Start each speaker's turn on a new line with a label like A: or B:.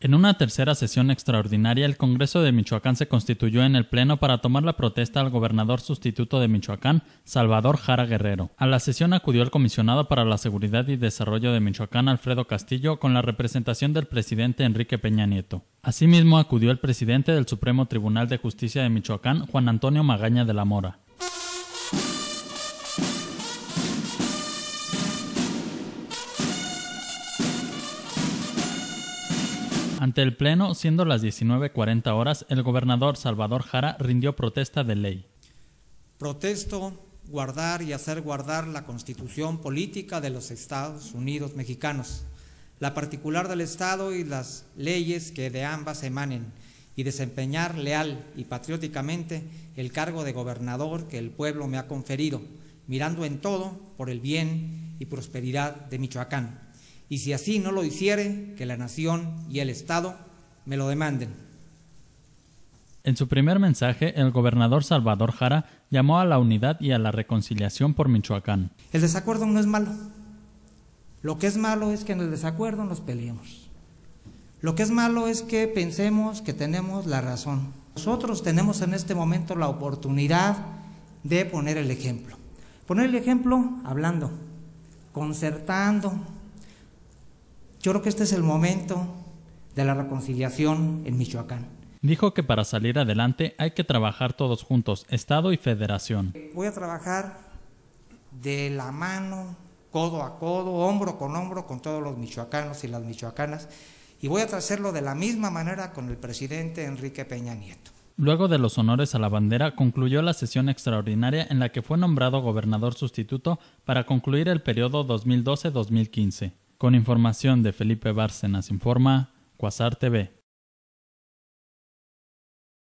A: En una tercera sesión extraordinaria, el Congreso de Michoacán se constituyó en el Pleno para tomar la protesta al gobernador sustituto de Michoacán, Salvador Jara Guerrero. A la sesión acudió el comisionado para la Seguridad y Desarrollo de Michoacán, Alfredo Castillo, con la representación del presidente Enrique Peña Nieto. Asimismo, acudió el presidente del Supremo Tribunal de Justicia de Michoacán, Juan Antonio Magaña de la Mora. Ante el Pleno, siendo las 19.40 horas, el gobernador Salvador Jara rindió protesta de ley.
B: Protesto guardar y hacer guardar la constitución política de los Estados Unidos mexicanos, la particular del Estado y las leyes que de ambas emanen, y desempeñar leal y patrióticamente el cargo de gobernador que el pueblo me ha conferido, mirando en todo por el bien y prosperidad de Michoacán y si así no lo hiciere, que la nación y el Estado me lo demanden.
A: En su primer mensaje, el gobernador Salvador Jara llamó a la unidad y a la reconciliación por Michoacán.
B: El desacuerdo no es malo. Lo que es malo es que en el desacuerdo nos peleemos. Lo que es malo es que pensemos que tenemos la razón. Nosotros tenemos en este momento la oportunidad de poner el ejemplo. Poner el ejemplo hablando, concertando, yo creo que este es el momento de la reconciliación en Michoacán.
A: Dijo que para salir adelante hay que trabajar todos juntos, Estado y Federación.
B: Voy a trabajar de la mano, codo a codo, hombro con hombro con todos los michoacanos y las michoacanas y voy a hacerlo de la misma manera con el presidente Enrique Peña Nieto.
A: Luego de los honores a la bandera, concluyó la sesión extraordinaria en la que fue nombrado gobernador sustituto para concluir el periodo 2012-2015. Con información de Felipe Bárcenas Informa, Quasar TV.